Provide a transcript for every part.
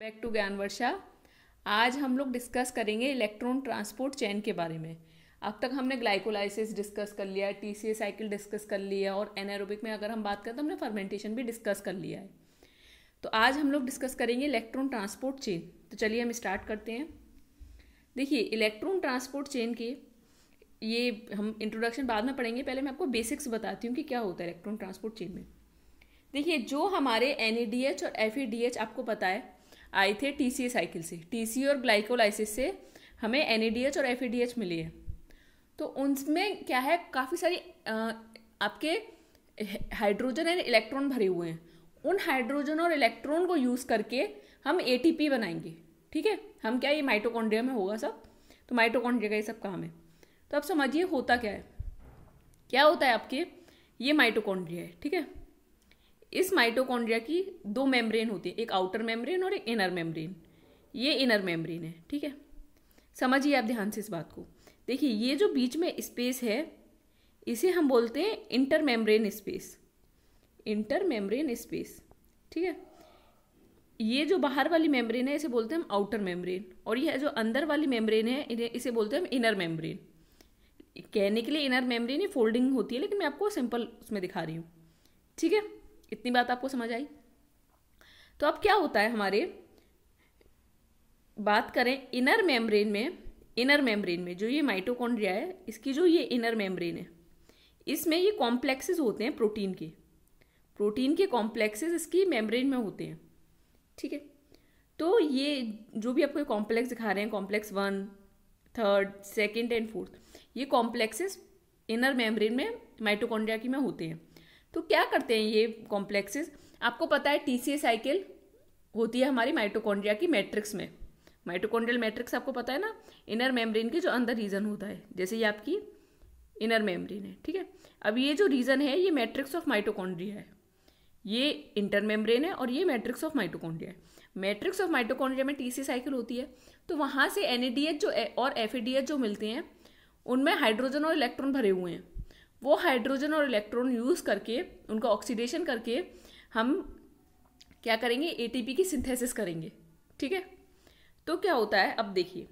back to ज्ञान वर्षा आज हम लोग डिस्कस करेंगे इलेक्ट्रॉन ट्रांसपोर्ट चैन के बारे में अब तक हमने ग्लाइकोलाइसिस डिस्कस कर लिया टी सी साइकिल डिस्कस कर लिया और एनारोबिक में अगर हम बात करें तो हमने फर्मेंटेशन भी डिस्कस कर लिया है तो आज हम लोग डिस्कस करेंगे इलेक्ट्रॉन ट्रांसपोर्ट चेन तो चलिए हम स्टार्ट करते हैं देखिए इलेक्ट्रॉन ट्रांसपोर्ट चेन के ये हम इंट्रोडक्शन बाद में पढ़ेंगे पहले मैं आपको बेसिक्स बताती हूँ कि क्या होता है इलेक्ट्रॉन ट्रांसपोर्ट चेन में देखिए जो हमारे एन और एफ आपको पता है आए थे टी साइकिल से टी और ग्लाइकोलाइसिस से हमें एन और एफ मिली है तो उनमें क्या है काफ़ी सारी आपके हाइड्रोजन एंड इलेक्ट्रॉन भरे हुए हैं उन हाइड्रोजन और इलेक्ट्रॉन को यूज़ करके हम एटीपी बनाएंगे ठीक है हम क्या ये माइटोकॉन्ड्रिया में होगा सब तो माइटोकॉन्ड्रिया का ये सब काम है तो आप समझिए होता क्या है क्या होता है आपके ये माइटोकॉन्ड्रिया है ठीक है इस माइटोकॉन्ड्रिया की दो मेम्ब्रेन होती है एक आउटर मेम्ब्रेन और एक इनर मेम्ब्रेन ये इनर मेम्ब्रेन है ठीक है समझिए आप ध्यान से इस बात को देखिए ये जो बीच में स्पेस है इसे हम बोलते हैं inter membrane space inter membrane space ठीक है ये जो बाहर वाली मेम्ब्रेन है इसे बोलते हैं हम आउटर मेम्ब्रेन और यह जो अंदर वाली मेम्ब्रेन है इसे बोलते हैं हम इनर मेम्ब्रेन कहने के लिए इनर मेम्ब्रेन ही फोल्डिंग होती है लेकिन मैं आपको सिंपल उसमें दिखा रही हूँ ठीक है इतनी बात आपको समझ आई तो अब क्या होता है हमारे बात करें इनर मेम्ब्रेन में इनर मेम्ब्रेन में जो ये माइटोकॉन्ड्रिया है इसकी जो ये इनर मेम्ब्रेन है इसमें ये कॉम्प्लेक्सेस होते हैं प्रोटीन के प्रोटीन के कॉम्प्लेक्सेस इसकी मेम्ब्रेन में होते हैं ठीक है तो ये जो भी आपको कॉम्प्लेक्स दिखा रहे हैं complex one third second and fourth ये कॉम्प्लेक्सेस इनर मेम्ब्रेन में माइटोकॉन्ड्रिया की में होते हैं तो क्या करते हैं ये कॉम्प्लेक्सेस आपको पता है टी साइकिल होती है हमारी माइटोकॉन्ड्रिया की मैट्रिक्स में माइटोकॉन्ड्रियल मैट्रिक्स आपको पता है ना इनर मेम्ब्रेन के जो अंदर रीजन होता है जैसे ये आपकी इनर मेम्ब्रेन है ठीक है अब ये जो रीजन है ये मैट्रिक्स ऑफ माइटोकॉन्ड्रिया है ये इंटर मेम्ब्रेन है और ये मैट्रिक्स ऑफ माइटोकॉन्ड्रिया है मैट्रिक्स ऑफ माइटोकॉन्ड्रिया में सी साइकिल होती है तो वहाँ से एन जो और एफ जो मिलते हैं उनमें हाइड्रोजन और इलेक्ट्रॉन भरे हुए हैं वो हाइड्रोजन और इलेक्ट्रॉन यूज़ करके उनका ऑक्सीडेशन करके हम क्या करेंगे ए की सिंथेसिस करेंगे ठीक है तो क्या होता है अब देखिए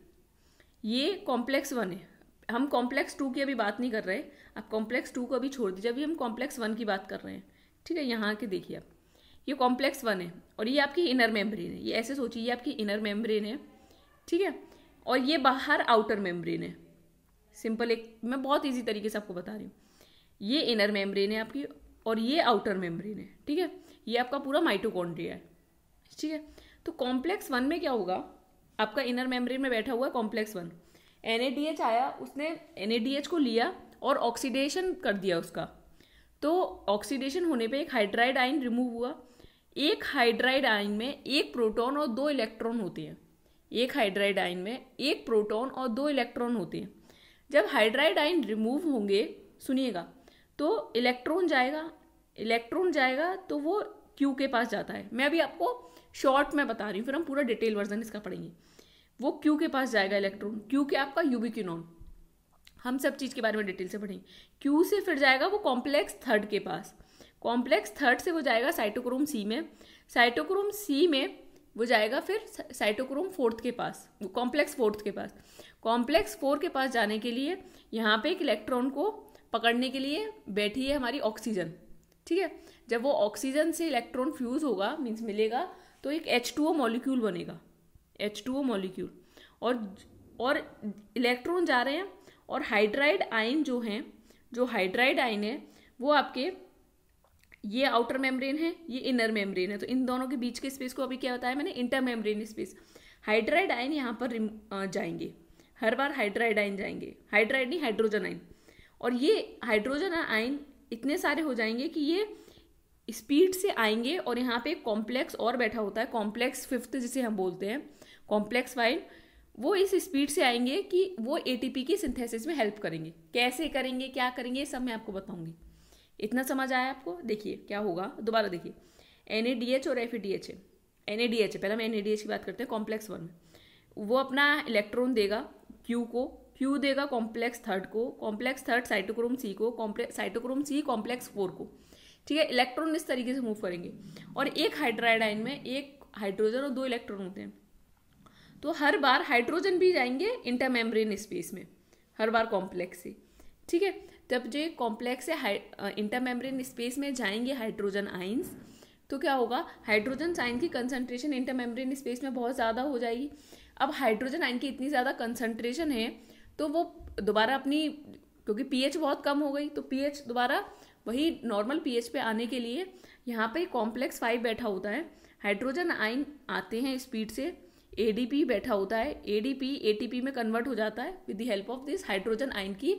ये कॉम्प्लेक्स वन है हम कॉम्प्लेक्स टू की अभी बात नहीं कर रहे अब कॉम्प्लेक्स टू को अभी छोड़ दीजिए अभी हम कॉम्प्लेक्स वन की बात कर रहे हैं ठीक है यहाँ के देखिए आप ये कॉम्प्लेक्स वन है और ये आपकी इनर मेम्ब्रेन है ये ऐसे सोचिए ये आपकी इनर मेम्ब्रेन है ठीक है और ये बाहर आउटर मेम्ब्रेन है सिंपल एक मैं बहुत इजी तरीके से आपको बता रही हूँ ये इनर मेम्ब्रेन है आपकी और ये आउटर मेम्ब्रेन है ठीक है ये आपका पूरा माइटोकॉन्ड्रिया है ठीक है तो कॉम्प्लेक्स वन में क्या होगा आपका इनर मेम्ब्रेन में बैठा हुआ है कॉम्प्लेक्स वन एन आया उसने एन को लिया और ऑक्सीडेशन कर दिया उसका तो ऑक्सीडेशन होने पे एक हाइड्राइड आयन रिमूव हुआ एक हाइड्राइड आयन में एक प्रोटॉन और दो इलेक्ट्रॉन होते हैं एक हाइड्राइड आयन में एक प्रोटॉन और दो इलेक्ट्रॉन होते हैं जब हाइड्राइड आयन रिमूव होंगे सुनिएगा तो इलेक्ट्रॉन जाएगा इलेक्ट्रॉन जाएगा तो वो क्यू के पास जाता है मैं अभी आपको शॉर्ट में बता रही हूँ फिर हम पूरा डिटेल वर्जन इसका पढ़ेंगे वो क्यू के पास जाएगा इलेक्ट्रॉन क्यू के आपका यूबिक्यूनॉन हम सब चीज़ के बारे में डिटेल से पढ़ेंगे क्यू से फिर जाएगा वो कॉम्प्लेक्स थर्ड के पास कॉम्प्लेक्स थर्ड से वो जाएगा साइटोक्रोम सी में साइटोक्रोम सी में वो जाएगा फिर साइटोक्रोम फोर्थ के पास कॉम्प्लेक्स फोर्थ के पास कॉम्प्लेक्स फोर के पास जाने के लिए यहाँ पे एक इलेक्ट्रॉन को पकड़ने के लिए बैठी है हमारी ऑक्सीजन ठीक है जब वो ऑक्सीजन से इलेक्ट्रॉन फ्यूज़ होगा मीन्स मिलेगा तो एक एच टू ओ मॉलिक्यूल बनेगा एच टू ओ मॉलिक्यूल और और इलेक्ट्रॉन जा रहे हैं और हाइड्राइड आयन जो हैं जो हाइड्राइड आयन है वो आपके ये आउटर मेम्ब्रेन है ये इनर मेम्ब्रेन है तो इन दोनों के बीच के स्पेस को अभी क्या बताया मैंने inter membrane space hydride ion यहाँ पर जाएंगे हर बार हाइड्राइड आयन जाएंगे हाइड्राइड नहीं हाइड्रोजन आयन और ये हाइड्रोजन आयन इतने सारे हो जाएंगे कि ये स्पीड से आएंगे और यहाँ पे कॉम्प्लेक्स और बैठा होता है कॉम्प्लेक्स फिफ्थ जिसे हम बोलते हैं कॉम्प्लेक्स वाइन वो इस स्पीड से आएंगे कि वो एटीपी की सिंथेसिस में हेल्प करेंगे कैसे करेंगे क्या करेंगे सब मैं आपको बताऊंगी इतना समझ आया आपको देखिए क्या होगा दोबारा देखिए एन और एफ है एन है पहले हम एन की बात करते हैं कॉम्प्लेक्स वन में वो अपना इलेक्ट्रॉन देगा क्यू को फ्यू देगा कॉम्प्लेक्स थर्ड को कॉम्प्लेक्स थर्ड साइटोक्रोम सी को complex cytochrome C complex four को ठीक है इलेक्ट्रॉन इस तरीके से मूव करेंगे और एक हाइड्राइडाइन में एक हाइड्रोजन और दो इलेक्ट्रॉन होते हैं तो हर बार हाइड्रोजन भी जाएंगे इंटरमेम्ब्रेन स्पेस में हर बार कॉम्प्लेक्स से ठीक है जब जो कॉम्प्लेक्स से इंटरमेम्ब्रेन स्पेस में जाएंगे हाइड्रोजन आइन्स तो क्या होगा हाइड्रोजन आइन की कंसंट्रेशन इंटरमेम्ब्रेन स्पेस में बहुत ज़्यादा हो जाएगी अब हाइड्रोजन आइन की इतनी ज़्यादा कंसंट्रेशन है तो वो दोबारा अपनी क्योंकि पीएच बहुत कम हो गई तो पीएच दोबारा वही नॉर्मल पीएच पे आने के लिए यहाँ पे कॉम्प्लेक्स फाइव बैठा होता है हाइड्रोजन आइन आते हैं स्पीड से एडीपी बैठा होता है एडीपी एटीपी में कन्वर्ट हो जाता है with the help of this hydrogen ion की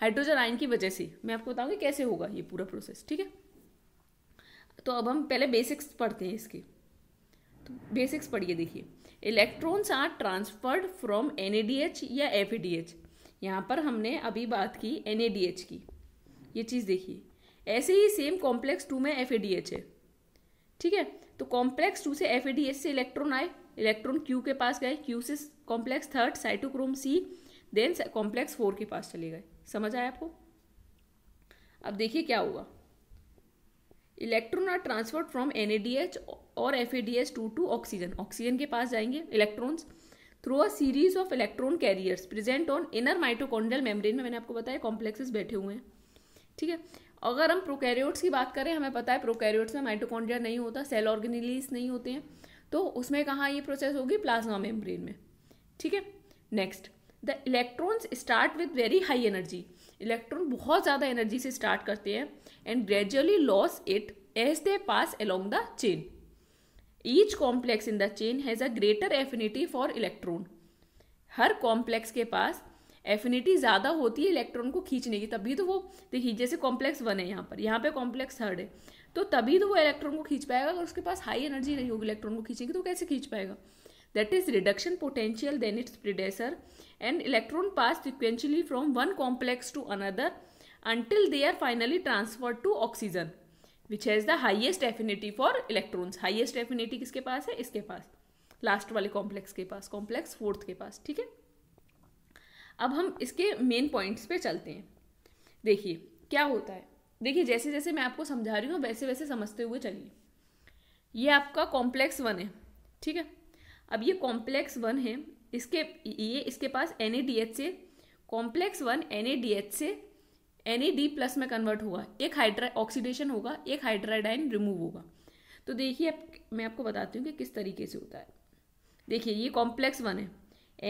हाइड्रोजन आइन की वजह से मैं आपको बताऊँगी कैसे होगा ये पूरा प्रोसेस ठीक है तो अब हम पहले बेसिक्स पढ़ते हैं इसके तो बेसिक्स पढ़िए देखिए electrons are transferred from N या एफ यहाँ पर हमने अभी बात की एन की ये चीज़ देखिए ऐसे ही सेम कॉम्प्लेक्स टू में एफ है ठीक है तो कॉम्प्लेक्स टू से एफ से इलेक्ट्रॉन आए इलेक्ट्रॉन क्यू के पास गए क्यू से complex third cytochrome C then complex four के पास चले गए समझ आया आपको अब देखिए क्या हुआ electron are transferred from N और F to to oxygen oxygen के पास जाएंगे electrons through a series of electron carriers present on inner mitochondrial membrane में मैंने आपको बताया कॉम्प्लेक्सेस बैठे हुए हैं ठीक है अगर हम प्रोकैरियोट्स की बात करें हमें पता है प्रोकैरियोट्स में माइटोकॉन्ड्रिया नहीं होता सेल ऑर्गेनिलीज नहीं होते हैं तो उसमें कहाँ ये प्रोसेस होगी प्लाज्मा मेम्ब्रेन में ठीक है next the electrons start with very high energy electron बहुत ज़्यादा एनर्जी से स्टार्ट करते हैं and gradually loss it as they pass along the chain each complex in the chain has a greater affinity for electron हर complex के पास affinity ज़्यादा होती है इलेक्ट्रॉन को खींचने की तभी तो वो देखिए जैसे कॉम्प्लेक्स वन है यहाँ पर यहाँ पे कॉम्प्लेक्स थर्ड है तो तभी तो वो इलेक्ट्रॉन को खींच पाएगा अगर उसके पास हाई एनर्जी नहीं होगी इलेक्ट्रॉन को खींचेगी तो कैसे खींच पाएगा that is reduction potential than its predecessor and electron pass sequentially from one complex to another until they are finally transferred to oxygen which has the highest affinity for electrons highest affinity किसके पास है इसके पास last वाले complex के पास complex fourth के पास ठीक है अब हम इसके मेन पॉइंट्स पे चलते हैं देखिए क्या होता है देखिए जैसे जैसे मैं आपको समझा रही हूँ वैसे वैसे समझते हुए चलिए ये आपका कॉम्प्लेक्स वन है ठीक है अब ये कॉम्प्लेक्स वन है इसके ये इसके पास एन से कॉम्प्लेक्स वन एन से एन प्लस में कन्वर्ट हुआ एक हाइड्रा ऑक्सीडेशन होगा एक हाइड्राइडाइन रिमूव होगा तो देखिए आप मैं आपको बताती हूँ कि किस तरीके से होता है देखिए ये कॉम्प्लेक्स वन है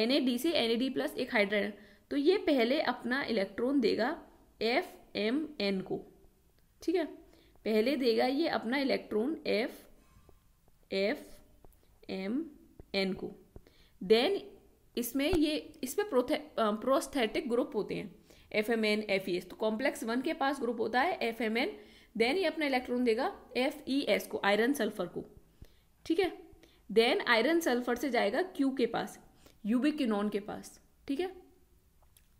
एन से एन प्लस एक हाइड्राइडाइन तो ये पहले अपना इलेक्ट्रॉन देगा एफ एम एन को ठीक है पहले देगा ये अपना electron F F M N को देन इसमें ये इसमें प्रोस्थेटिक ग्रुप होते हैं F M N F E S तो कॉम्प्लेक्स वन के पास ग्रुप होता है एफ एम एन देन ये अपना इलेक्ट्रॉन देगा एफ ई एस को आयरन सल्फर को ठीक है देन आयरन सल्फर से जाएगा क्यू के पास यूबिकिनोन के पास ठीक है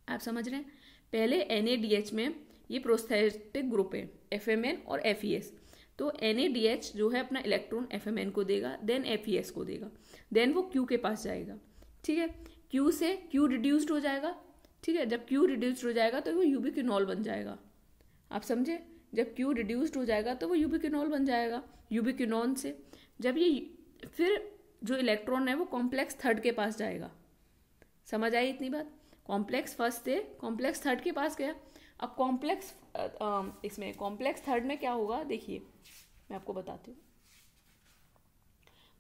आप समझ रहे हैं पहले एन ए डी एच में ये प्रोस्थेटिक ग्रुप है एफ एम एन और एफ ई एस तो एन ए डी एच जो है अपना इलेक्ट्रॉन एफ एम एन को देगा देन एफ ई एस को देगा देन वो क्यू के पास जाएगा ठीक है क्यू से क्यू रिड्यूस्ड हो जाएगा ठीक है जब क्यू रिड्यूस्ड हो जाएगा तो वो क्यूनॉल बन जाएगा आप समझे जब क्यू रिड्यूस्ड हो जाएगा तो वो क्यूनॉल बन जाएगा क्यूनॉन से जब ये फिर जो इलेक्ट्रॉन है वो कॉम्प्लेक्स थर्ड के पास जाएगा समझ आई इतनी बात कॉम्प्लेक्स फर्स्ट थे कॉम्प्लेक्स थर्ड के पास गया अब कॉम्प्लेक्स इसमें कॉम्प्लेक्स थर्ड में क्या होगा देखिए मैं आपको बताती हूँ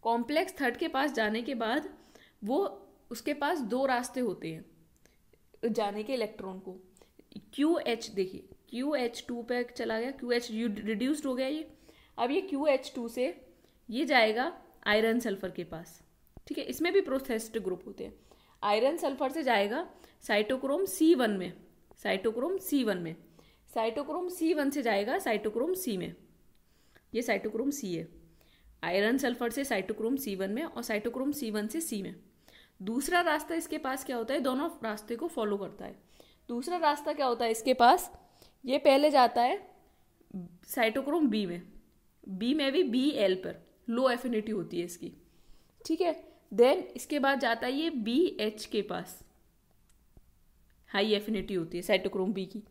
कॉम्प्लेक्स थर्ड के पास जाने के बाद वो उसके पास दो रास्ते होते हैं जाने के इलेक्ट्रॉन को क्यू एच देखिए क्यू एच टू पे चला गया क्यू एच रिड्यूस्ड हो गया ये अब ये क्यू एच टू से ये जाएगा आयरन सल्फर के पास ठीक है इसमें भी प्रोथेस्ट ग्रुप होते हैं आयरन सल्फर से जाएगा साइटोक्रोम सी वन में साइटोक्रोम सी वन में साइटोक्रोम सी वन से जाएगा साइटोक्रोम सी में ये साइटोक्रोम सी है आयरन सल्फर से साइटोक्रोम सी वन में और साइटोक्रोम सी वन से सी में दूसरा रास्ता इसके पास क्या होता है दोनों रास्ते को फॉलो करता है दूसरा रास्ता क्या होता है इसके पास ये पहले जाता है साइटोक्रोम बी में बी में भी बी एल पर लो एफिनिटी होती है इसकी ठीक है देन इसके बाद जाता है ये बी एच के पास हाई एफिनिटी होती है साइटोक्रोम बी की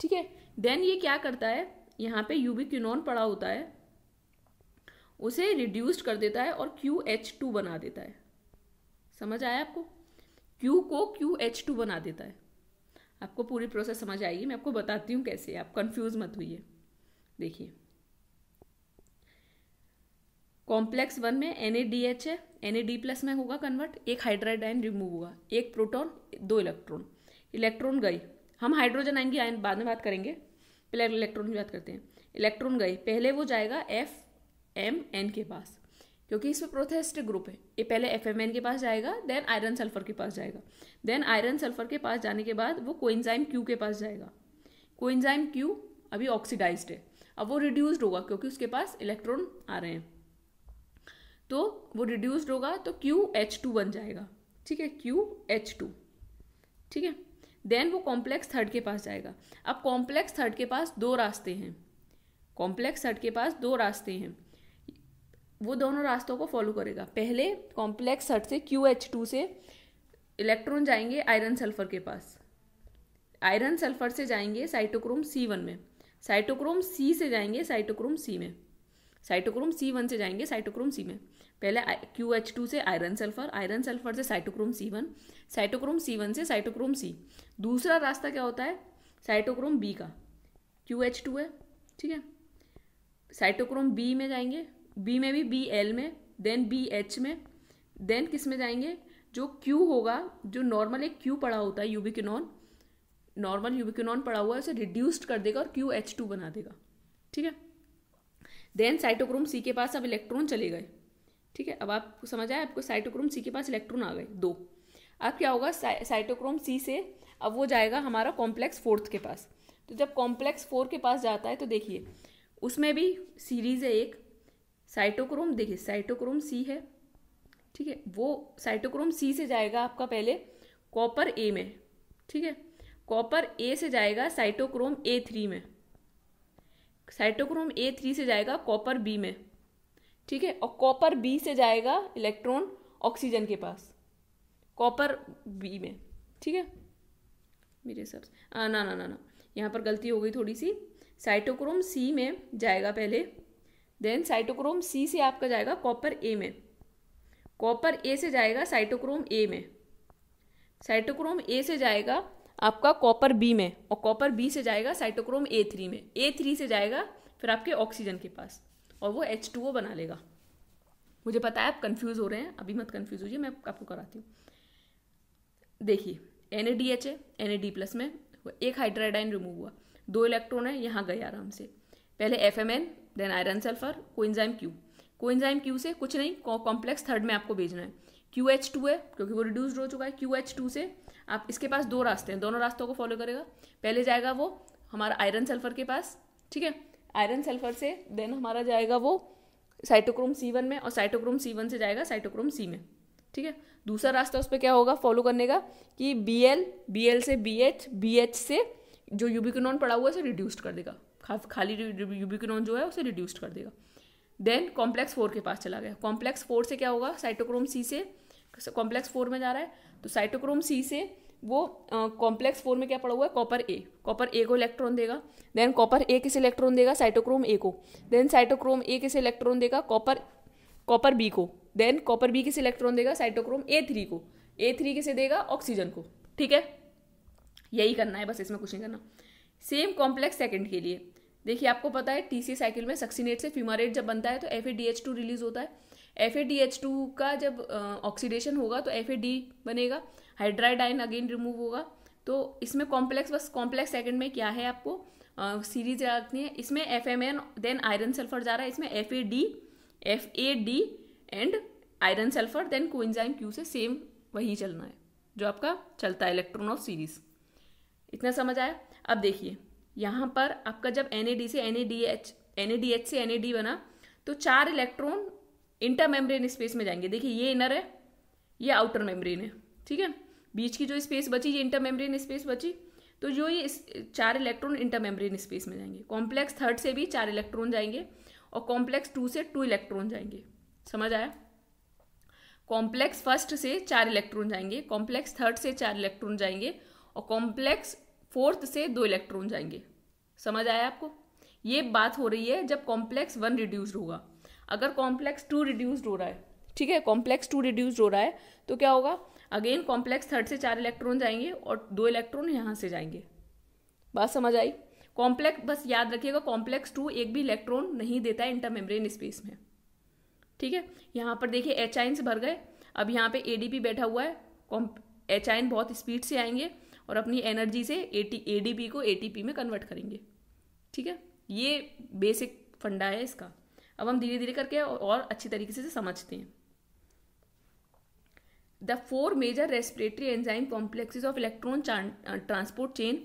ठीक है देन ये क्या करता है यहाँ पे यूबिक्यूनॉन पड़ा होता है उसे रिड्यूस्ड कर देता है और क्यू एच टू बना देता है समझ आया आपको क्यू को क्यू एच टू बना देता है आपको पूरी प्रोसेस समझ आएगी मैं आपको बताती हूँ कैसे आप कंफ्यूज मत हुई देखिए कॉम्प्लेक्स वन में एन है एन प्लस में होगा कन्वर्ट एक हाइड्राइड आयन रिमूव होगा एक प्रोटॉन दो इलेक्ट्रॉन इलेक्ट्रॉन गई हम हाइड्रोजन आयन की आयन बाद में बात करेंगे पहले इलेक्ट्रॉन की बात करते हैं इलेक्ट्रॉन गई पहले वो जाएगा एफ एम एन के पास क्योंकि इसमें प्रोथेस्ट ग्रुप है ये पहले एफ एम एन के पास जाएगा देन आयरन सल्फर के पास जाएगा देन आयरन सल्फर के पास जाने के बाद वो कोइंजाइम क्यू के पास जाएगा कोइंजाइम क्यू अभी ऑक्सीडाइज है अब वो रिड्यूस्ड होगा क्योंकि उसके पास इलेक्ट्रॉन आ रहे हैं तो वो रिड्यूस्ड होगा तो क्यू एच टू बन जाएगा ठीक है क्यू एच टू ठीक है देन वो कॉम्प्लेक्स थर्ड के पास जाएगा अब कॉम्प्लेक्स थर्ड के पास दो रास्ते हैं कॉम्प्लेक्स थर्ड के पास दो रास्ते हैं वो दोनों रास्तों को फॉलो करेगा पहले कॉम्प्लेक्स हट से क्यू एच टू से इलेक्ट्रॉन जाएंगे आयरन सल्फर के पास आयरन सल्फर से जाएंगे साइटोक्रोम सी वन में साइटोक्रोम सी से जाएंगे साइटोक्रोम सी में साइटोक्रोम सी वन से जाएंगे साइटोक्रोम सी में पहले क्यू एच टू से आयरन सल्फर आयरन सल्फर से cytochrome C one cytochrome C one से साइटोक्रोम सी दूसरा रास्ता क्या होता है साइटोक्रोम बी का क्यू एच टू है ठीक है साइटोक्रोम बी में जाएंगे बी में भी बी एल में देन बी एच में देन किस में जाएंगे जो क्यू होगा जो नॉर्मल एक क्यू पड़ा होता है यूबिक्यूनॉन नॉर्मल यूबिक्यूनॉन पड़ा हुआ है उसे रिड्यूस्ड कर देगा और क्यू एच टू बना देगा ठीक है देन साइटोक्रोम सी के पास अब इलेक्ट्रॉन चले गए ठीक है अब आप समझ आए आपको साइटोक्रोम सी के पास इलेक्ट्रॉन आ गए दो अब क्या होगा साइटोक्रोम सी से अब वो जाएगा हमारा कॉम्प्लेक्स फोर्थ के पास तो जब कॉम्प्लेक्स फोर के पास जाता है तो देखिए उसमें भी सीरीज़ है एक साइटोक्रोम देखिए साइटोक्रोम सी है ठीक है वो साइटोक्रोम सी से जाएगा आपका पहले कॉपर ए में ठीक है कॉपर ए से जाएगा साइटोक्रोम ए थ्री में साइटोक्रोम ए थ्री से जाएगा कॉपर बी में ठीक है और कॉपर बी से जाएगा इलेक्ट्रॉन ऑक्सीजन के पास कॉपर बी में ठीक है मेरे हिसाब से ना ना ना ना यहाँ पर गलती हो गई थोड़ी सी साइटोक्रोम सी में जाएगा पहले देन साइटोक्रोम सी से आपका जाएगा कॉपर ए में कॉपर ए से जाएगा साइटोक्रोम ए में साइटोक्रोम ए से जाएगा आपका कॉपर बी में और कॉपर बी से जाएगा साइटोक्रोम ए थ्री में ए थ्री से जाएगा फिर आपके ऑक्सीजन के पास और वो एच टू ओ बना लेगा मुझे पता है आप कंफ्यूज हो रहे हैं अभी मत कंफ्यूज होइए मैं आपको कराती हूँ देखिए एन ए डी एच है एन ए डी प्लस में एक हाइड्राइडाइन रिमूव हुआ दो इलेक्ट्रॉन है यहाँ गए आराम से पहले F M N then iron sulphur coenzyme Q coenzyme Q से कुछ नहीं कॉम्प्लेक्स थर्ड में आपको भेजना है क्यू एच टू है क्योंकि वो रिड्यूज हो चुका है क्यू एच टू से आप इसके पास दो रास्ते हैं दोनों रास्तों को फॉलो करेगा पहले जाएगा वो हमारा आयरन सल्फर के पास ठीक है आयरन सल्फर से देन हमारा जाएगा वो साइटोक्रोम सी वन में और साइटोक्रोम सी वन से जाएगा साइटोक्रोम सी में ठीक है दूसरा रास्ता उस पर क्या होगा फॉलो करने का कि बी एल बी एल से बी एच बी एच से जो यूबिकोनॉन पड़ा हुआ है उसे रिड्यूस्ड कर देगा खाली यूबिक्रोन जो है उसे रिड्यूस्ड कर देगा देन कॉम्प्लेक्स फोर के पास चला गया कॉम्प्लेक्स फोर से क्या होगा साइटोक्रोम सी से कॉम्प्लेक्स फोर में जा रहा है तो साइटोक्रोम सी से वो कॉम्प्लेक्स फोर में क्या पड़ा हुआ है कॉपर ए कॉपर ए को इलेक्ट्रॉन देगा देन कॉपर ए किसे इलेक्ट्रॉन देगा साइटोक्रोम ए को देन साइटोक्रोम ए किसे इलेक्ट्रॉन देगा कॉपर कॉपर बी को देन कॉपर बी किसे इलेक्ट्रॉन देगा साइटोक्रोम ए थ्री को ए थ्री किसे देगा ऑक्सीजन को ठीक है यही करना है बस इसमें कुछ नहीं करना सेम कॉम्प्लेक्स सेकेंड के लिए देखिए आपको पता है टीसी साइकिल में सक्सीनेट से फ्यूमारेट जब बनता है तो एफ टू रिलीज होता है एफ टू का जब ऑक्सीडेशन होगा तो एफ बनेगा हाइड्राइड अगेन रिमूव होगा तो इसमें कॉम्प्लेक्स बस कॉम्प्लेक्स सेकंड में क्या है आपको सीरीज uh, रखनी है इसमें F M N then iron sulphur जा रहा है इसमें F A D F A D and iron sulphur then coenzyme Q से सेम वही चलना है जो आपका चलता है इलेक्ट्रॉन ऑफ सीरीज इतना समझ आया अब देखिए यहाँ पर आपका जब एन से एन एन से एन बना तो चार इलेक्ट्रॉन इंटर मेम्ब्रेन स्पेस में जाएंगे देखिए ये इनर है ये आउटर मेम्ब्रेन है ठीक है बीच की जो स्पेस बची ये इंटर मेम्ब्रेन स्पेस बची तो जो ये चार इलेक्ट्रॉन इंटर मेम्ब्रेन स्पेस में जाएंगे कॉम्प्लेक्स थर्ड से भी चार इलेक्ट्रॉन जाएंगे और कॉम्प्लेक्स टू से टू इलेक्ट्रॉन जाएंगे समझ आया कॉम्प्लेक्स फर्स्ट से चार इलेक्ट्रॉन जाएंगे कॉम्प्लेक्स थर्ड से चार इलेक्ट्रॉन जाएंगे और कॉम्प्लेक्स फोर्थ से दो इलेक्ट्रॉन जाएंगे समझ आया आपको ये बात हो रही है जब कॉम्प्लेक्स वन रिड्यूस्ड होगा अगर कॉम्प्लेक्स टू रिड्यूस्ड हो रहा है ठीक है कॉम्प्लेक्स टू रिड्यूस्ड हो रहा है तो क्या होगा अगेन कॉम्प्लेक्स थर्ड से चार इलेक्ट्रॉन जाएंगे और दो इलेक्ट्रॉन यहाँ से जाएंगे बात समझ आई कॉम्प्लेक्स बस याद रखिएगा कॉम्प्लेक्स टू एक भी इलेक्ट्रॉन नहीं देता है इंटरमेम्ब्रेन स्पेस में ठीक है यहाँ पर देखिए एच आइन्स भर गए अब यहाँ पे एडीपी बैठा हुआ है एच आइन बहुत स्पीड से आएंगे और अपनी एनर्जी से A T A D P को ए टी पी में कन्वर्ट करेंगे ठीक है ये बेसिक फंडा है इसका अब हम धीरे धीरे करके और अच्छी तरीके से समझते हैं the four major respiratory enzyme complexes of electron transport chain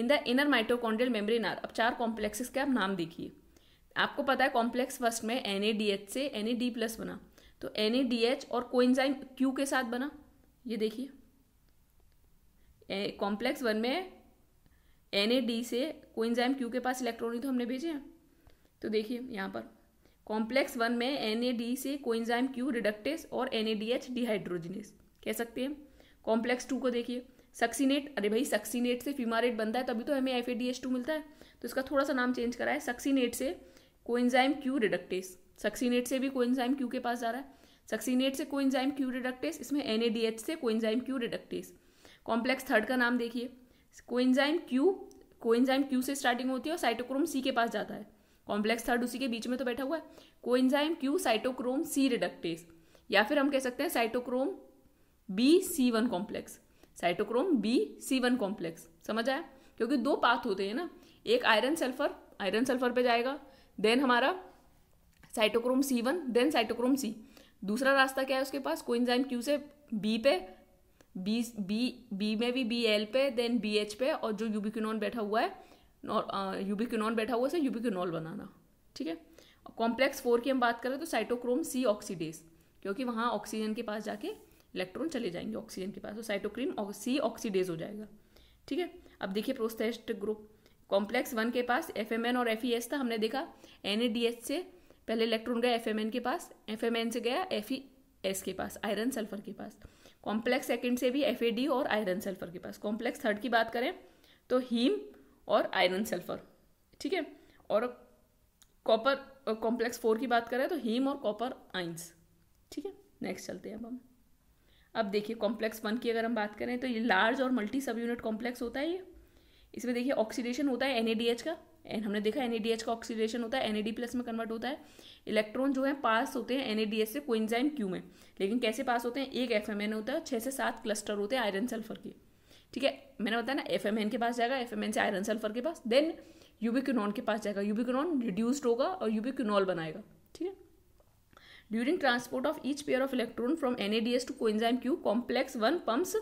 in the inner mitochondrial membrane are अब चार कॉम्प्लेक्सेस के आप नाम देखिए आपको पता है कॉम्प्लेक्स फर्स्ट में एन ए डी एच से एन ए डी प्लस बना तो एन ए डी एच और कोइंजाइम क्यू के साथ बना ये देखिए कॉम्प्लेक्स वन में एन ए डी से कोइंजाइम क्यू के पास इलेक्ट्रॉनिक तो हमने भेजे हैं तो देखिए यहाँ पर कॉम्प्लेक्स वन में एन ए डी से कोइंजाइम क्यू रिडक्टेस और N A D H dehydrogenase कह सकते हैं कॉम्प्लेक्स टू को देखिए सक्सीनेट अरे भाई सक्सीनेट से फ्यूमारेट बनता है तभी तो हमें F A D H two मिलता है तो इसका थोड़ा सा नाम चेंज करा है सक्सीनेट से कोइंजाइम क्यू रिडक्टेस सक्सीनेट से भी कोइंजाइम क्यू के पास जा रहा है सक्सीनेट से कोइंजाइम क्यू रिडक्टेस इसमें एन ए डी एच से coenzyme Q reductase complex third का नाम देखिए कोइंजाइम क्यू कोइंजाइम क्यू से स्टार्टिंग होती है और साइटोक्रोम सी के पास जाता है कॉम्प्लेक्स थर्ड उसी के बीच में तो बैठा हुआ है coenzyme Q cytochrome C reductase या फिर हम कह सकते हैं cytochrome B C one complex cytochrome B C one complex समझ आया क्योंकि दो पाथ होते हैं ना एक आयरन सल्फर आयरन सल्फर पे जाएगा देन हमारा cytochrome C one then cytochrome C दूसरा रास्ता क्या है उसके पास कोइंजाइम क्यू से बी पे बी बी बी में भी बी एल पे देन बी एच पे और जो यूबिक्विनॉन बैठा हुआ है यूबिक्विनॉन uh, बैठा हुआ है उसे यूबिक्विनॉल बनाना ठीक है कॉम्प्लेक्स फोर की हम बात करें तो साइटोक्रोम सी ऑक्सीडेज क्योंकि वहाँ ऑक्सीजन के पास जाके इलेक्ट्रॉन चले जाएंगे ऑक्सीजन के पास तो साइटोक्रीम सी ऑक्सीडेज हो जाएगा ठीक है अब देखिए प्रोस्टेस्ट ग्रुप कॉम्प्लेक्स वन के पास एफ और एफ e था हमने देखा एन से पहले इलेक्ट्रॉन गया एफ के पास एफ से गया एफ e के पास आयरन सल्फर के पास कॉम्प्लेक्स सेकेंड से भी एफ और आयरन सल्फर के पास कॉम्प्लेक्स थर्ड की बात करें तो हीम और आयरन सल्फर ठीक है और कॉपर कॉम्प्लेक्स फोर की बात करें तो हीम और कॉपर आइंस ठीक है नेक्स्ट चलते हैं अब हम अब देखिए कॉम्प्लेक्स वन की अगर हम बात करें तो ये लार्ज और मल्टी सब यूनिट कॉम्प्लेक्स होता है ये इसमें देखिए ऑक्सीडेशन होता है एन का एन हमने देखा एन का ऑक्सीडेशन होता है एन प्लस में कन्वर्ट होता है इलेक्ट्रॉन जो है पास होते हैं एन से कोइंजाइम क्यू में लेकिन कैसे पास होते हैं एक एफ होता है छः से सात क्लस्टर होते हैं आयरन सल्फर के ठीक है मैंने बताया ना एफ के पास जाएगा एफ से आयरन सल्फर के पास देन यूबिक्यूनॉन के पास जाएगा यूबिक्यूनॉन रिड्यूस्ड होगा और यूबिक्यूनॉल बनाएगा ठीक है during transport of each pair of electron from N to coenzyme Q complex one pumps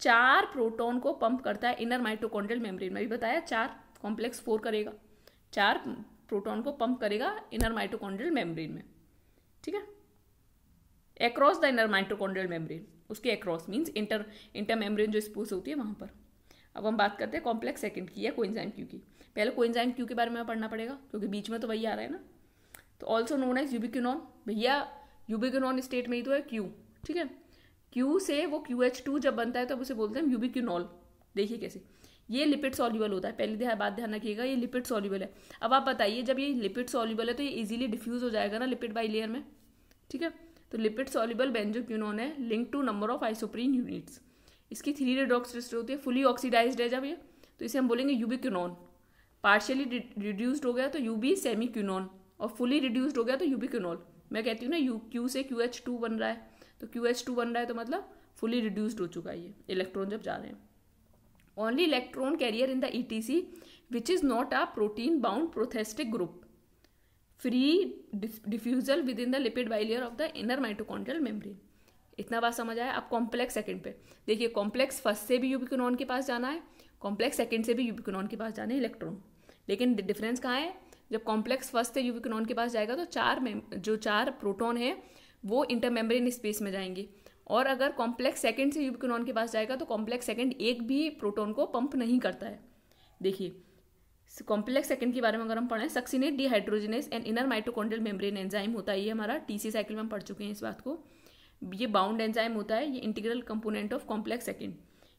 चार प्रोटॉन को पंप करता है इनर माइटोकॉन्ड्रियल मेम्ब्रेन में भी बताया चार कॉम्प्लेक्स फोर करेगा चार प्रोटॉन को पंप करेगा इनर माइटोकॉन्ड्रियल मेम्ब्रेन में ठीक है across the inner mitochondrial membrane उसके across means inter inter membrane जो स्पूस होती है वहाँ पर अब हम बात करते हैं कॉम्प्लेक्स सेकंड की या कोइंजाइम क्यू की पहले कोइंजाइम क्यू के बारे में पढ़ना पड़ेगा क्योंकि बीच में तो वही आ रहा है ना तो ऑल्सो नोन एज यूबिक्यूनॉन भैया यूबिक्यूनॉन स्टेट में ही तो है क्यू ठीक है क्यू से वो क्यू एच टू जब बनता है तो अब उसे बोलते हैं यूबिक्यूनॉल देखिए कैसे ये लिपिड सॉल्यूबल होता है पहले ध्यान बात ध्यान रखिएगा ये लिपिड सॉल्यूबल है अब आप बताइए जब ये लिपिड सॉल्यूबल है तो ये इजीली डिफ्यूज हो जाएगा ना लिपिड बाई लेयर में ठीक है तो लिपिड सॉल्यूबल क्यूनोन है link to number of isoprene units इसकी थ्री रेडॉक्स रेस्ट होती है फुली ऑक्सीडाइज है जब ये तो इसे हम बोलेंगे यूबिक्यूनोन पार्शियली रिड्यूस्ड हो गया तो यूबी सेमी क्यूनोन और फुली रिड्यूस्ड हो गया तो यूबिक्यूनोल मैं कहती हूँ ना यू क्यू से क्यू एच टू बन रहा है तो क्यू एच टू बन रहा है तो मतलब फुली रिड्यूस्ड हो चुका है ये इलेक्ट्रॉन जब जा रहे हैं only electron carrier in the E T C which is not a protein bound prosthetic group free diffusible within the lipid bilayer of the inner mitochondrial membrane इतना बात समझ आया अब कॉम्प्लेक्स सेकंड पे देखिए कॉम्प्लेक्स फर्स्ट से भी यूबिकोनॉन के पास जाना है कॉम्प्लेक्स सेकंड से भी यूबिकोनॉन के पास जाना है इलेक्ट्रॉन लेकिन डिफरेंस कहाँ है जब कॉम्प्लेक्स फर्स्ट से यूबिकोनॉन के पास जाएगा तो चार जो चार प्रोटोन हैं वो इंटर मेम्ब्रेन स्पेस में जाएंगे और अगर कॉम्प्लेक्स सेकेंड से यूबिकोनॉन के पास जाएगा तो कॉम्प्लेक्स सेकेंड एक भी प्रोटोन को पंप नहीं करता है देखिए कॉम्प्लेक्स सेकेंड के बारे में अगर हम पढ़ें succinate dehydrogenase and inner mitochondrial membrane enzyme होता है ये हमारा टीसी साइकिल में हम पढ़ चुके हैं इस बात को ये बाउंड एंजाइम होता है ये integral component of complex second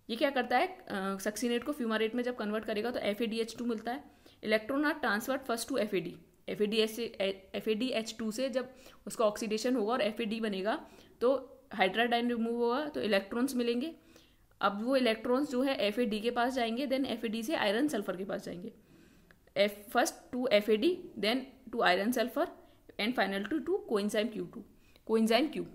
ये क्या करता है सक्सीनेट को फ्यूमारेट में जब कन्वर्ट करेगा तो एफ टू मिलता है electron are transfer first to F A D F A D H two से जब उसका ऑक्सीडेशन होगा और एफ ए डी बनेगा तो हाइड्राडाइन रिमूव होगा तो इलेक्ट्रॉन्स मिलेंगे अब वो इलेक्ट्रॉन्स जो है एफ के पास जाएंगे देन एफ से आयरन सल्फर के पास जाएंगे F first to F then to iron sulphur and final to to coenzyme Q to coenzyme Q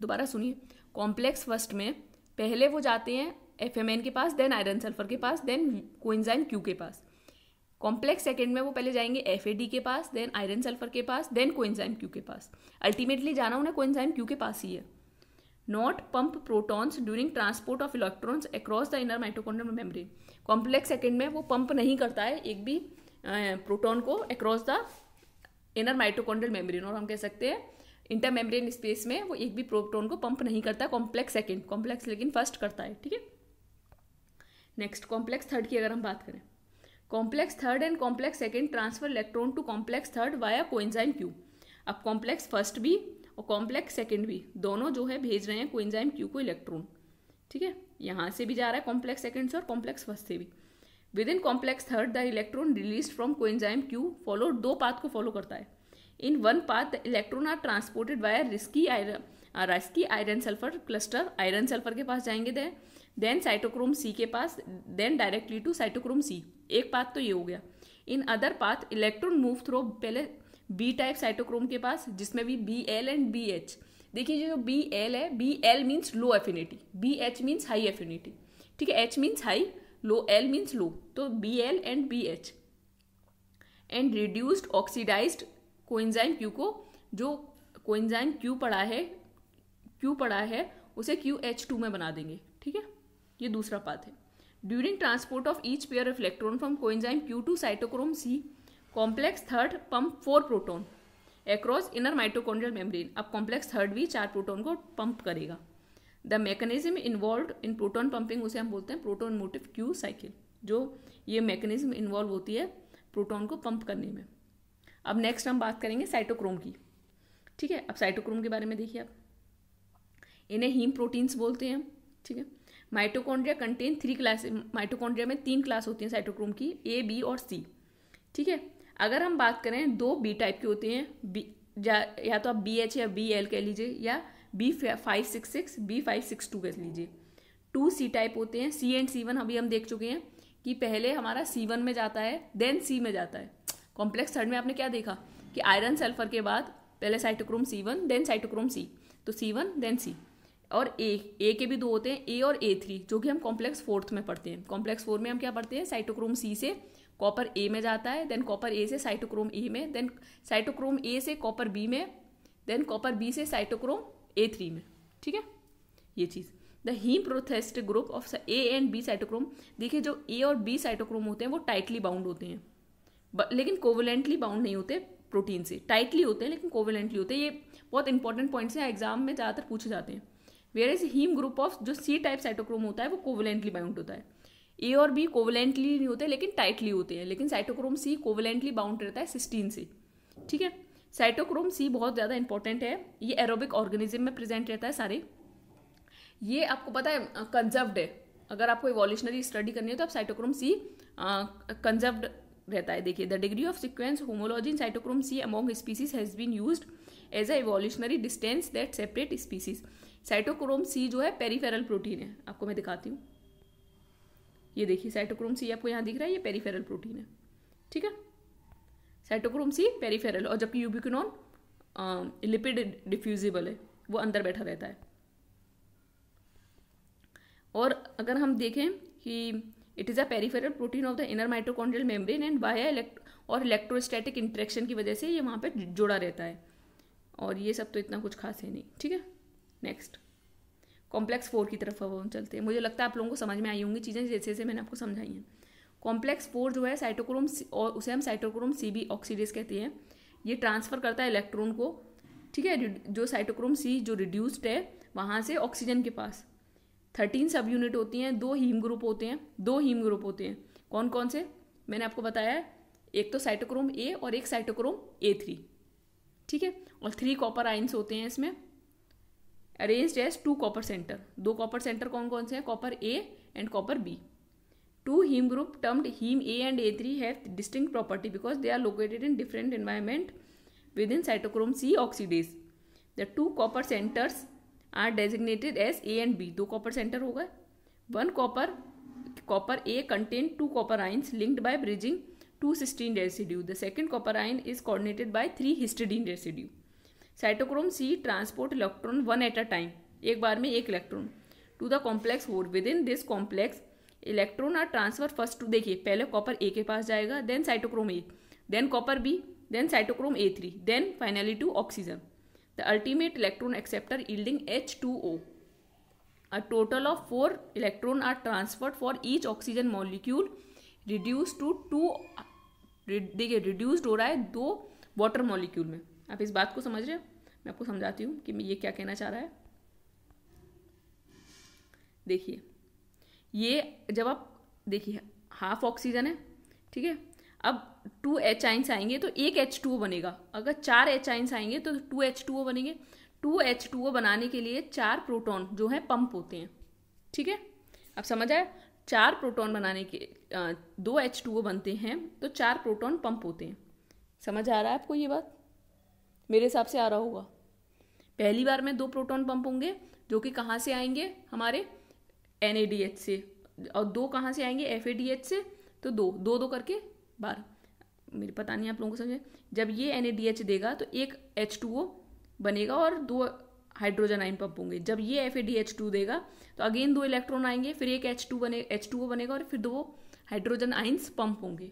दोबारा सुनिए कॉम्प्लेक्स फर्स्ट में पहले वो जाते हैं एफ के पास देन आयरन सल्फर के पास देन कोइंजाइम क्यू के पास कॉम्प्लेक्स सेकेंड में वो पहले जाएंगे एफ के पास देन आयरन सल्फर के पास देन कोइंजाइम क्यू के पास अल्टीमेटली जाना उन्हें कोइंजाइम क्यू के पास ही है not pump protons during transport of electrons across the inner mitochondrial membrane complex second में वो पंप नहीं करता है एक भी प्रोटॉन को across the inner mitochondrial membrane और हम कह सकते हैं इंटर मेम्ब्रेन स्पेस में वो एक भी प्रोटॉन को पंप नहीं करता कॉम्प्लेक्स सेकेंड कॉम्प्लेक्स लेकिन फर्स्ट करता है ठीक है नेक्स्ट कॉम्प्लेक्स थर्ड की अगर हम बात करें complex third and complex second transfer electron to complex third via coenzyme Q अब कॉम्प्लेक्स फर्स्ट भी और कॉम्प्लेक्स सेकेंड भी दोनों जो है भेज रहे हैं कोइंजाइम क्यू को इलेक्ट्रॉन ठीक है यहाँ से भी जा रहा है कॉम्प्लेक्स सेकेंड से और कॉम्प्लेक्स फर्स्ट से भी within complex third the electron release from coenzyme Q follow दो पाथ को फॉलो करता है in one path electron are transported via Rieske iron Rieske iron sulphur cluster iron sulphur के पास जाएंगे देन देन साइटोक्रोम सी के पास then directly to cytochrome C एक पाथ तो ये हो गया in other path electron move through पहले बी टाइप साइटोक्रोम के पास जिसमें भी B L and B H देखिए जो बी एल है B L means low affinity B H means high affinity ठीक है H means high low L means low तो B L and B H and reduced oxidized coenzyme Q को जो coenzyme Q पड़ा है Q पड़ा है उसे क्यू एच टू में बना देंगे ठीक है ये दूसरा पाथ है during transport of each pair of electron from coenzyme Q to cytochrome C complex third pump four proton across inner mitochondrial membrane अब कॉम्प्लेक्स थर्ड भी चार प्रोटोन को पंप करेगा the mechanism involve in proton pumping उसे हम बोलते हैं proton motive Q cycle जो ये मैकेनिज्म इन्वॉल्व होती है प्रोटोन को पंप करने में अब नेक्स्ट हम बात करेंगे साइटोक्रोम की ठीक है अब साइटोक्रोम के बारे में देखिए आप इन्हें हीम प्रोटीन्स बोलते हैं ठीक है mitochondria contain three class mitochondria में तीन क्लास होती हैं साइटोक्रोम की ए बी और सी ठीक है अगर हम बात करें दो बी टाइप के होते हैं बी या तो आप बी एच या बी एल कह लीजिए या B five six six B five six two कह लीजिए टू सी टाइप होते हैं सी एंड सी वन अभी हम देख चुके हैं कि पहले हमारा सी वन में जाता है देन सी में जाता है कॉम्प्लेक्स थर्ड में आपने क्या देखा कि आयरन सल्फर के बाद पहले cytochrome C one then cytochrome C तो सी वन देन सी और ए ए के भी दो होते हैं ए और ए थ्री जो कि हम कॉम्प्लेक्स फोर्थ में पढ़ते हैं कॉम्प्लेक्स फोर में हम क्या पढ़ते हैं साइटोक्रोम सी से कॉपर ए में जाता है देन कॉपर ए से साइटोक्रोम ए में देन साइटोक्रोम ए से कॉपर बी में देन कॉपर बी से साइटोक्रोम ए थ्री में ठीक है ये चीज़ द ही prosthetic group of A and B cytochrome देखिए जो ए और बी साइटोक्रोम होते हैं वो टाइटली बाउंड होते हैं लेकिन कोवलेंटली बाउंड नहीं होते प्रोटीन से टाइटली होते हैं लेकिन कोवलेंटली होते हैं ये बहुत इंपॉर्टेंट पॉइंट्स हैं एग्जाम में ज़्यादातर पूछे जाते हैं where is haem group of जो सी टाइप साइटोक्रोम होता है वो कोवलेंटली बाउंड होता है ए और बी कोवलेंटली नहीं होते लेकिन टाइटली होते हैं लेकिन साइटोक्रोम सी कोवलेंटली बाउंड रहता है सिस्टीन से ठीक है साइटोक्रोम सी बहुत ज़्यादा इंपॉर्टेंट है ये एरोबिक ऑर्गेनिज्म में प्रेजेंट रहता है सारे ये आपको पता है कंजर्व्ड है अगर आपको इवोल्यूशनरी स्टडी करनी हो तो आप साइटोक्रोम सी कंजर्व्ड रहता है देखिए the degree of sequence homology in cytochrome C among species has been use as a evolutionary distance that separate species cytochrome C जो है पेरीफेरल प्रोटीन है आपको मैं दिखाती हूँ ये देखिए साइटोक्रोम सी आपको यहाँ दिख रहा है ये पेरीफेरल प्रोटीन है ठीक है साइटोक्रोम सी पेरीफेरल और जबकि यूबिक्विनॉन लिपिड डिफ्यूजिबल है वो अंदर बैठा रहता है और अगर हम देखें कि it is a peripheral protein of the inner mitochondrial membrane and by elect और इलेक्ट्रोस्टैटिक इंट्रैक्शन की वजह से ये वहाँ पे जुड़ा रहता है और ये सब तो इतना कुछ खास है नहीं ठीक है नेक्स्ट कॉम्प्लेक्स फोर की तरफ अब हम चलते हैं मुझे लगता है आप लोगों को समझ में आई होंगी चीज़ें जैसे जैसे मैंने आपको समझाई हैं कॉम्प्लेक्स फोर जो है साइटोक्रोम और उसे हम साइटोक्रोम सी बी ऑक्सीडेस कहते हैं ये ट्रांसफ़र करता है इलेक्ट्रॉन को ठीक है जो साइटोक्रोम सी जो रिड्यूस्ड है वहाँ से ऑक्सीजन के पास थर्टीन सब यूनिट होती हैं दो हीम ग्रुप होते हैं दो हीम ग्रुप होते हैं कौन कौन से मैंने आपको बताया है एक तो साइटोक्रोम ए और एक साइटोक्रोम ए थ्री ठीक है और थ्री कॉपर आइन्स होते हैं इसमें arranged as two copper centre दो कॉपर सेंटर कौन कौन से हैं copper A and copper B two haem group termed haem A and A three have distinct property because they are located in different environment within cytochrome C oxidase the two copper centres are designated as A and B दो copper centre होगा one copper copper A contain two copper ions linked by bridging to cysteine residue the second copper ion is coordinated by three histidine residue cytochrome C transport electron one at a time एक बार में एक electron to the complex four within this complex electron are transfer first to देखिए पहले copper A के पास जाएगा then cytochrome A then copper B then cytochrome A three then finally to oxygen the ultimate electron acceptor yielding H two O a total of four electron are transferred for each oxygen molecule reduce to two देखिए reduced हो रहा है दो water molecule में आप इस बात को समझ रहे हो मैं आपको समझाती हूँ कि मैं ये क्या कहना चाह रहा है देखिए ये जब आप देखिए हाफ ऑक्सीजन है ठीक है अब टू एच आइंस आएंगे तो एक एच टू ओ बनेगा अगर चार एच आइंस आएंगे तो टू एच टू ओ बनेंगे टू एच टू ओ बनाने के लिए चार प्रोटॉन जो है पंप होते हैं ठीक है अब समझ आए चार प्रोटॉन बनाने के दो एच टू ओ बनते हैं तो चार प्रोटॉन पंप होते हैं समझ आ रहा है आपको ये बात मेरे हिसाब से आ रहा होगा पहली बार में दो प्रोटॉन पंप होंगे जो कि कहाँ से आएंगे हमारे एन से और दो कहाँ से आएंगे एफ से तो दो दो दो करके बार मेरे पता नहीं आप लोगों को समझे जब ये एन देगा तो एक एच बनेगा और दो हाइड्रोजन आइन पंप होंगे जब ये एफ देगा तो अगेन दो इलेक्ट्रॉन आएंगे फिर एक एच बने एच बनेगा और फिर दो हाइड्रोजन आइन्स पंप होंगे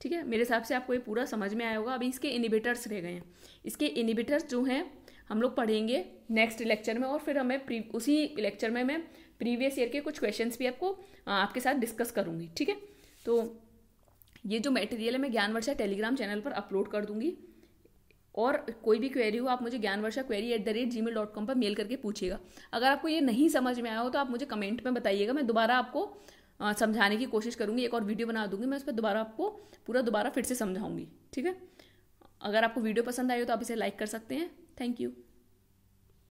ठीक है मेरे हिसाब से आपको ये पूरा समझ में आया होगा अभी इसके इनिबिटर्स रह गए हैं इसके इनिबिटर्स जो हैं हम लोग पढ़ेंगे नेक्स्ट लेक्चर में और फिर हमें उसी लेक्चर में मैं प्रीवियस ईयर के कुछ क्वेश्चन भी आपको आपके साथ डिस्कस करूँगी ठीक है तो ये जो मटेरियल है मैं ज्ञान वर्षा टेलीग्राम चैनल पर अपलोड कर दूंगी और कोई भी क्वेरी हो आप मुझे Gyan Varsha query at the rate Gmail dot com पर मेल करके पूछिएगा अगर आपको ये नहीं समझ में आया हो तो आप मुझे कमेंट में बताइएगा मैं दोबारा आपको समझाने की कोशिश करूँगी एक और वीडियो बना दूंगी मैं उस पर दोबारा आपको पूरा दोबारा फिर से समझाऊंगी ठीक है अगर आपको वीडियो पसंद आई हो तो आप इसे लाइक कर सकते हैं थैंक यू